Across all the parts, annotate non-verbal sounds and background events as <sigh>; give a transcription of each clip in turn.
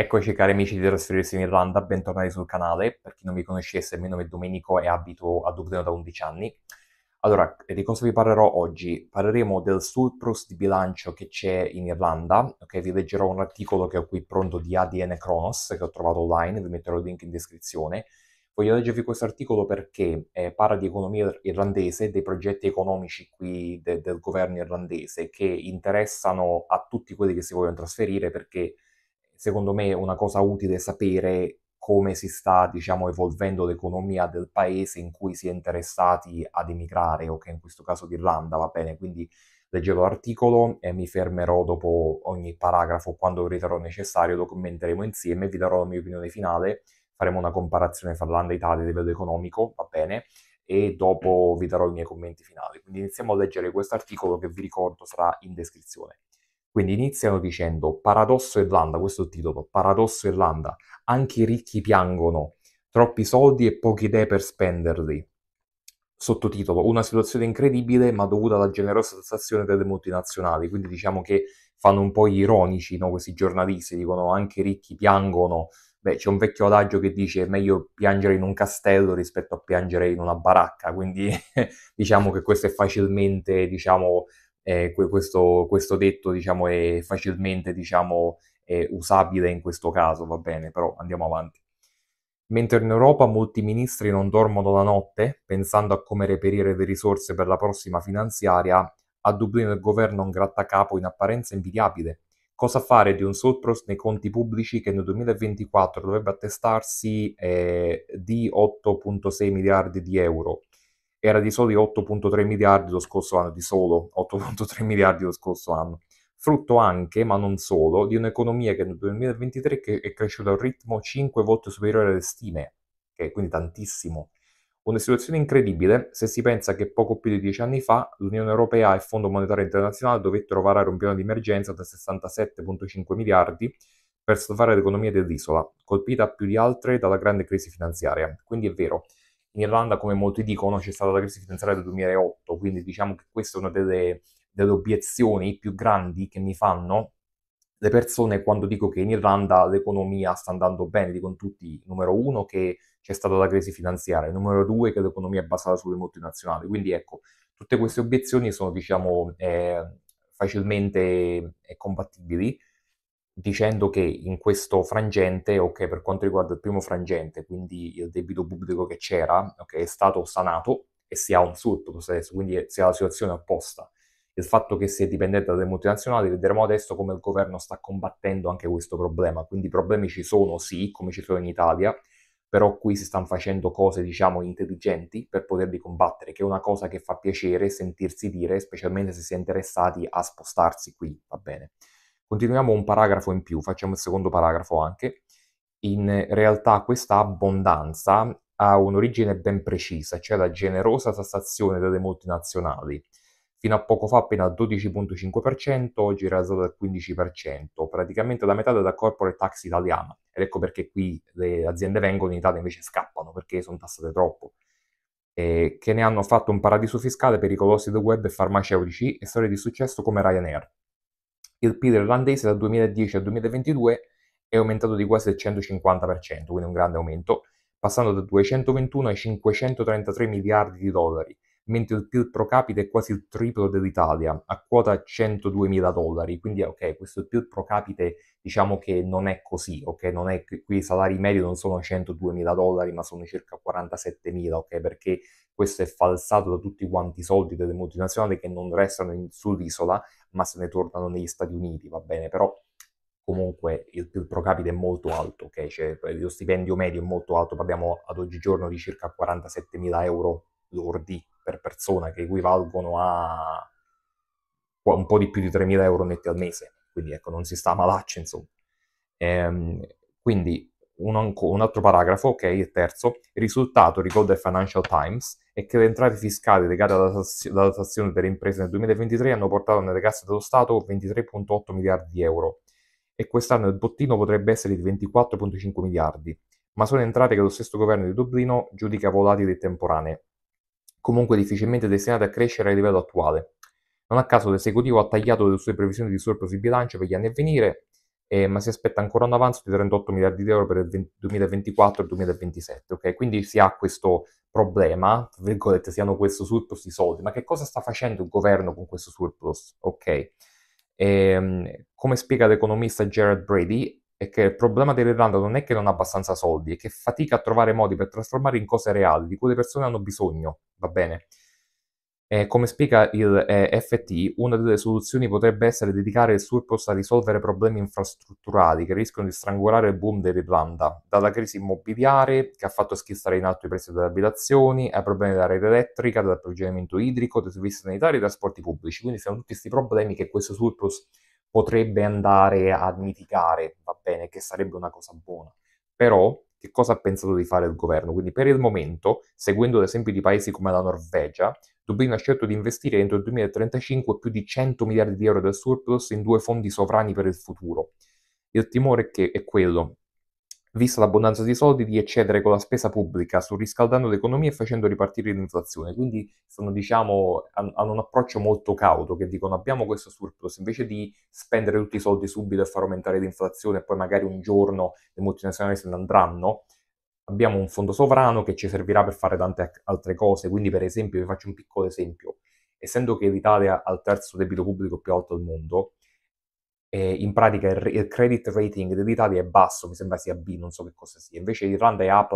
Eccoci cari amici di Trasferirsi in Irlanda, bentornati sul canale. Per chi non mi conoscesse, il mio nome è Domenico e abito a Dublino da 11 anni. Allora, eh, di cosa vi parlerò oggi? Parleremo del surplus di bilancio che c'è in Irlanda, ok? Vi leggerò un articolo che ho qui pronto di ADN Kronos che ho trovato online, vi metterò il link in descrizione. Voglio leggervi questo articolo perché eh, parla di economia irlandese, dei progetti economici qui de- del governo irlandese che interessano a tutti quelli che si vogliono trasferire perché secondo me una cosa utile sapere come si sta, diciamo, evolvendo l'economia del paese in cui si è interessati ad emigrare, o okay? che in questo caso l'Irlanda, va bene, quindi leggerò l'articolo e mi fermerò dopo ogni paragrafo quando riterrò necessario, lo commenteremo insieme, vi darò la mia opinione finale, faremo una comparazione fra Irlanda e Italia a livello economico, va bene, e dopo vi darò i miei commenti finali. Quindi iniziamo a leggere questo articolo che vi ricordo sarà in descrizione. Quindi iniziano dicendo Paradosso Irlanda, questo è il titolo, Paradosso Irlanda, anche i ricchi piangono, troppi soldi e poche idee per spenderli. Sottotitolo, una situazione incredibile ma dovuta alla generosa tassazione delle multinazionali, quindi diciamo che fanno un po' gli ironici no? questi giornalisti, dicono anche i ricchi piangono, Beh, c'è un vecchio adagio che dice è meglio piangere in un castello rispetto a piangere in una baracca, quindi <laughs> diciamo che questo è facilmente, diciamo, eh, questo, questo, detto diciamo, è facilmente diciamo, è usabile in questo caso, va bene, però andiamo avanti. Mentre in Europa molti ministri non dormono la notte, pensando a come reperire le risorse per la prossima finanziaria, a Dublino il governo è un grattacapo in apparenza invidiabile. Cosa fare di un surplus nei conti pubblici che nel 2024 dovrebbe attestarsi eh, di 8,6 miliardi di euro? era di soli 8.3 miliardi lo scorso anno, di solo 8.3 miliardi lo scorso anno, frutto anche, ma non solo, di un'economia che nel 2023 è cresciuta a un ritmo 5 volte superiore alle stime, che è quindi tantissimo. Una situazione incredibile se si pensa che poco più di dieci anni fa l'Unione Europea e il Fondo Monetario Internazionale dovettero varare un piano di emergenza da 67,5 miliardi per salvare l'economia dell'isola, colpita più di altre dalla grande crisi finanziaria. Quindi è vero, in Irlanda, come molti dicono, c'è stata la crisi finanziaria del 2008, quindi diciamo che questa è una delle, delle obiezioni più grandi che mi fanno le persone quando dico che in Irlanda l'economia sta andando bene, dicono tutti, numero uno, che c'è stata la crisi finanziaria, numero due, che l'economia è basata sulle multinazionali. Quindi ecco, tutte queste obiezioni sono, diciamo, eh, facilmente eh, compatibili dicendo che in questo frangente, ok, per quanto riguarda il primo frangente, quindi il debito pubblico che c'era, ok, è stato sanato e si ha un surplus adesso, quindi si ha la situazione opposta. Il fatto che si è dipendenti dalle multinazionali, vedremo adesso come il governo sta combattendo anche questo problema. Quindi problemi ci sono, sì, come ci sono in Italia, però qui si stanno facendo cose, diciamo, intelligenti per poterli combattere, che è una cosa che fa piacere sentirsi dire, specialmente se si è interessati a spostarsi qui, va bene. Continuiamo un paragrafo in più, facciamo il secondo paragrafo anche. In realtà questa abbondanza ha un'origine ben precisa, cioè la generosa tassazione delle multinazionali. Fino a poco fa appena al 12,5%, oggi è rialzata al 15%, praticamente la metà della corporate tax italiana. Ed ecco perché qui le aziende vengono, in Italia invece scappano perché sono tassate troppo. Eh, che ne hanno fatto un paradiso fiscale per i colossi del web e farmaceutici e storie di successo come Ryanair il PIL irlandese dal 2010 al 2022 è aumentato di quasi il 150%, quindi un grande aumento, passando da 221 ai 533 miliardi di dollari, mentre il PIL pro capite è quasi il triplo dell'Italia, a quota 102 mila dollari. Quindi, ok, questo PIL pro capite diciamo che non è così, ok? Non è che qui i salari medi non sono 102 mila dollari, ma sono circa 47 mila, ok? Perché questo è falsato da tutti quanti i soldi delle multinazionali che non restano in, sull'isola, ma se ne tornano negli Stati Uniti, va bene, però comunque il PIL pro capite è molto alto, ok? Cioè, lo stipendio medio è molto alto, parliamo ad oggigiorno di circa 47 mila euro lordi per persona, che equivalgono a un po' di più di 3.000 euro netti al mese. Quindi ecco, non si sta a malaccio, insomma. Ehm, quindi un, un, altro paragrafo, ok, il terzo. Il risultato, ricorda il Financial Times, è che le entrate fiscali legate alla, tass- alla tassazione delle imprese nel 2023 hanno portato nelle casse dello Stato 23,8 miliardi di euro e quest'anno il bottino potrebbe essere di 24,5 miliardi, ma sono entrate che lo stesso governo di Dublino giudica volatili e temporanee comunque difficilmente destinate a crescere a livello attuale. Non a caso l'esecutivo ha tagliato le sue previsioni di surplus di bilancio per gli anni a venire, eh, ma si aspetta ancora un avanzo di 38 miliardi di euro per il 2024 e 2027. Okay? Quindi si ha questo problema, tra virgolette, si hanno questo surplus di soldi, ma che cosa sta facendo il governo con questo surplus? Ok. E, ehm, come spiega l'economista Gerard Brady, è che il problema dell'Irlanda non è che non ha abbastanza soldi, è che fatica a trovare modi per trasformare in cose reali di cui le persone hanno bisogno, va bene? Eh, come spiega il eh, FT, una delle soluzioni potrebbe essere dedicare il surplus a risolvere problemi infrastrutturali che rischiano di strangolare il boom dell'Irlanda, dalla crisi immobiliare che ha fatto schizzare in alto i prezzi delle abitazioni, ai problemi della rete elettrica, dell'approvvigionamento idrico, dei servizi sanitari e dei trasporti pubblici. Quindi sono tutti questi problemi che questo surplus potrebbe andare a mitigare, va bene, che sarebbe una cosa buona. Però che cosa ha pensato di fare il governo? Quindi per il momento, seguendo l'esempio di paesi come la Norvegia, Dublino ha scelto di investire entro il 2035 più di 100 miliardi di euro del surplus in due fondi sovrani per il futuro. Il timore è, che, è quello vista l'abbondanza di soldi, di eccedere con la spesa pubblica, surriscaldando l'economia e facendo ripartire l'inflazione. Quindi sono, diciamo, hanno un approccio molto cauto che dicono abbiamo questo surplus, invece di spendere tutti i soldi subito e far aumentare l'inflazione e poi magari un giorno le multinazionali se ne andranno, abbiamo un fondo sovrano che ci servirà per fare tante altre cose. Quindi per esempio, vi faccio un piccolo esempio, essendo che l'Italia ha il terzo debito pubblico più alto al mondo, eh, in pratica il, il, credit rating dell'Italia è basso, mi sembra sia B, non so che cosa sia, invece l'Irlanda è A++,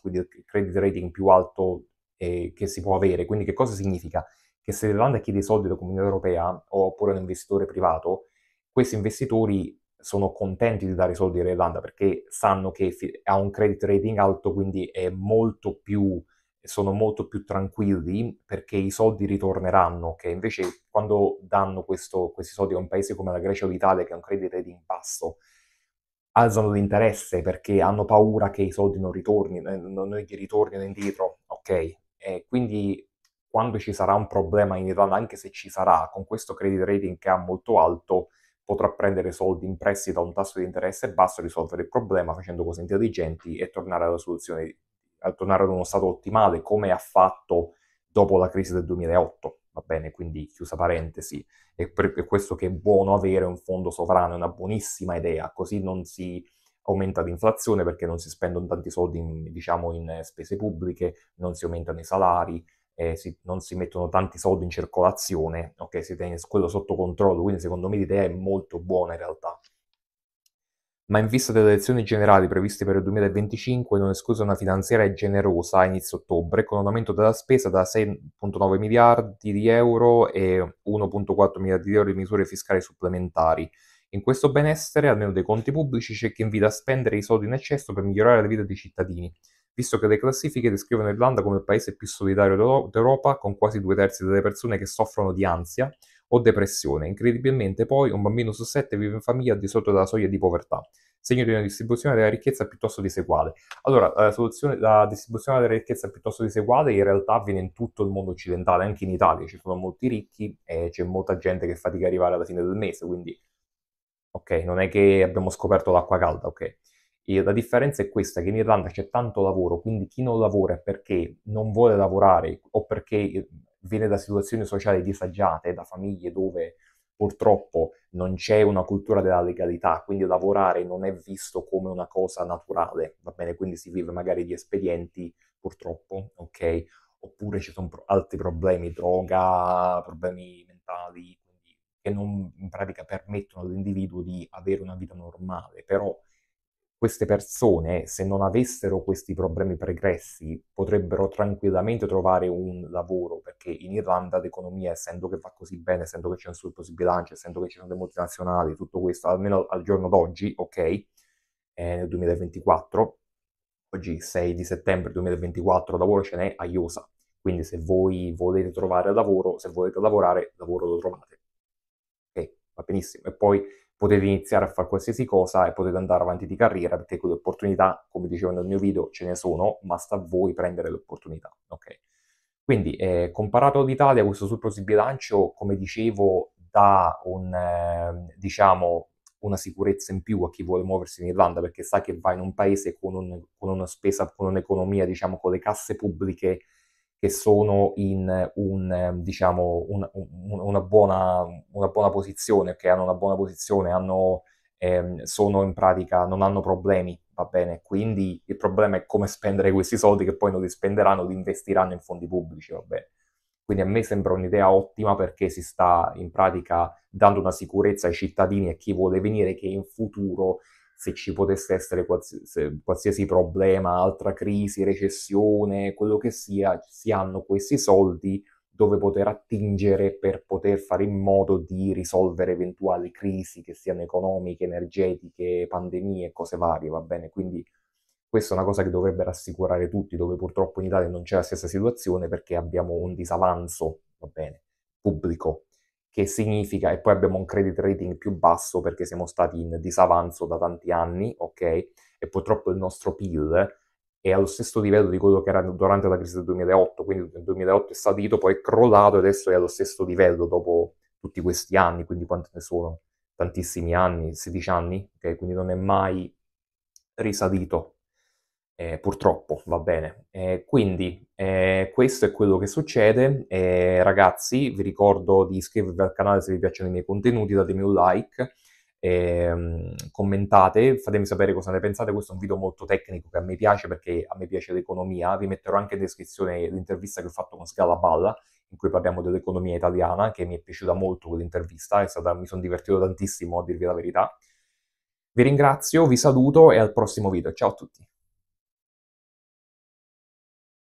quindi il credit rating più alto eh, che si può avere. Quindi che cosa significa? Che se l'Irlanda chiede soldi alla comunità europea oppure a un investitore privato, questi investitori sono contenti di dare soldi all'Irlanda perché sanno che fi- ha un credit rating alto, quindi è molto più sono molto più tranquilli perché i soldi ritorneranno, che invece quando danno questo, questi soldi a un paese come la Grecia o l'Italia, che è un credito di basso, alzano l'interesse perché hanno paura che i soldi non ritornino, eh, non gli ritornino indietro, ok? E quindi quando ci sarà un problema in Irlanda, anche se ci sarà, con questo credit rating che ha molto alto, potrà prendere soldi in prestito a un tasso di interesse basso, risolvere il problema facendo cose intelligenti e tornare alla soluzione a tornare ad uno stato ottimale, come ha fatto dopo la crisi del 2008, va bene? Quindi chiusa parentesi, è per questo che è buono avere un fondo sovrano, è una buonissima idea, così non si aumenta l'inflazione perché non si spendono tanti soldi in, diciamo, in spese pubbliche, non si aumentano i salari, eh, si, non si mettono tanti soldi in circolazione, ok? Si tiene quello sotto controllo, quindi secondo me l'idea è molto buona in realtà ma in vista delle elezioni generali previste per il 2025 non esclusa una finanziaria generosa a inizio ottobre, con un aumento della spesa da 6,9 miliardi di euro e 1,4 miliardi di euro di misure fiscali supplementari. In questo benessere, almeno dei conti pubblici, c'è chi invita a spendere i soldi in eccesso per migliorare la vita dei cittadini, visto che le classifiche descrivono l'Irlanda come il paese più solidario d'Europa, con quasi due terzi delle persone che soffrono di ansia, o depressione. Incredibilmente poi un bambino su sette vive in famiglia al di sotto della soglia di povertà, segno di una distribuzione della ricchezza piuttosto diseguale. Allora, la, eh, soluzione, la distribuzione della ricchezza piuttosto diseguale in realtà avviene in tutto il mondo occidentale, anche in Italia ci sono molti ricchi e c'è molta gente che fatica a arrivare alla fine del mese, quindi ok, non è che abbiamo scoperto l'acqua calda, ok. E la differenza è questa, che in Irlanda c'è tanto lavoro, quindi chi non lavora è perché non vuole lavorare o perché viene da situazioni sociali disagiate, da famiglie dove purtroppo non c'è una cultura della legalità, quindi lavorare non è visto come una cosa naturale, va bene? Quindi si vive magari di espedienti, purtroppo, ok? Oppure ci sono pro- altri problemi, droga, problemi mentali, quindi, che non in pratica permettono all'individuo di avere una vita normale, però queste persone, se non avessero questi problemi pregressi, potrebbero tranquillamente trovare un lavoro, perché in Irlanda l'economia, essendo che va così bene, essendo che c'è un surplus di bilancio, essendo che ci sono le multinazionali, tutto questo, almeno al giorno d'oggi, ok, eh, nel 2024, oggi 6 di settembre 2024, lavoro ce n'è a IOSA, quindi se voi volete trovare lavoro, se volete lavorare, lavoro lo trovate. Ok, va benissimo. E poi potete iniziare a fare qualsiasi cosa e potete andare avanti di carriera perché quelle opportunità, come dicevo nel mio video, ce ne sono, ma sta a voi prendere le opportunità. Okay? Quindi, eh, comparato all'Italia, questo surplus di bilancio, come dicevo, dà un, eh, diciamo, una sicurezza in più a chi vuole muoversi in Irlanda perché sa che va in un paese con, un, con una spesa, con un'economia, diciamo, con le casse pubbliche che sono in un, diciamo, un, un, una, buona, una, buona, posizione, che hanno una buona posizione, hanno, ehm, sono in pratica, non hanno problemi, va bene? Quindi il problema è come spendere questi soldi che poi non li spenderanno, li investiranno in fondi pubblici, va bene? Quindi a me sembra un'idea ottima perché si sta in pratica dando una sicurezza ai cittadini e a chi vuole venire che in futuro se ci potesse essere qualsiasi, qualsiasi problema, altra crisi, recessione, quello che sia, si hanno questi soldi dove poter attingere per poter fare in modo di risolvere eventuali crisi che siano economiche, energetiche, pandemie cose varie, va bene? Quindi questa è una cosa che dovrebbe rassicurare tutti, dove purtroppo in Italia non c'è la stessa situazione perché abbiamo un disavanzo, va bene, pubblico che significa, e poi abbiamo un credit rating più basso perché siamo stati in disavanzo da tanti anni, ok? E purtroppo il nostro PIL è allo stesso livello di quello che era durante la crisi del 2008, quindi nel 2008 è salito, poi è crollato e adesso è allo stesso livello dopo tutti questi anni, quindi quanti ne sono? Tantissimi anni, 16 anni, ok? Quindi non è mai risalito eh, purtroppo, va bene. Eh, quindi eh, questo è quello che succede. Eh, ragazzi, vi ricordo di iscrivervi al canale se vi piacciono i miei contenuti, datemi un like, ehm, commentate, fatemi sapere cosa ne pensate. Questo è un video molto tecnico che a me piace perché a me piace l'economia. Vi metterò anche in descrizione l'intervista che ho fatto con Scala Balla, in cui parliamo dell'economia italiana, che mi è piaciuta molto quell'intervista, stata, mi sono divertito tantissimo a dirvi la verità. Vi ringrazio, vi saluto e al prossimo video. Ciao a tutti!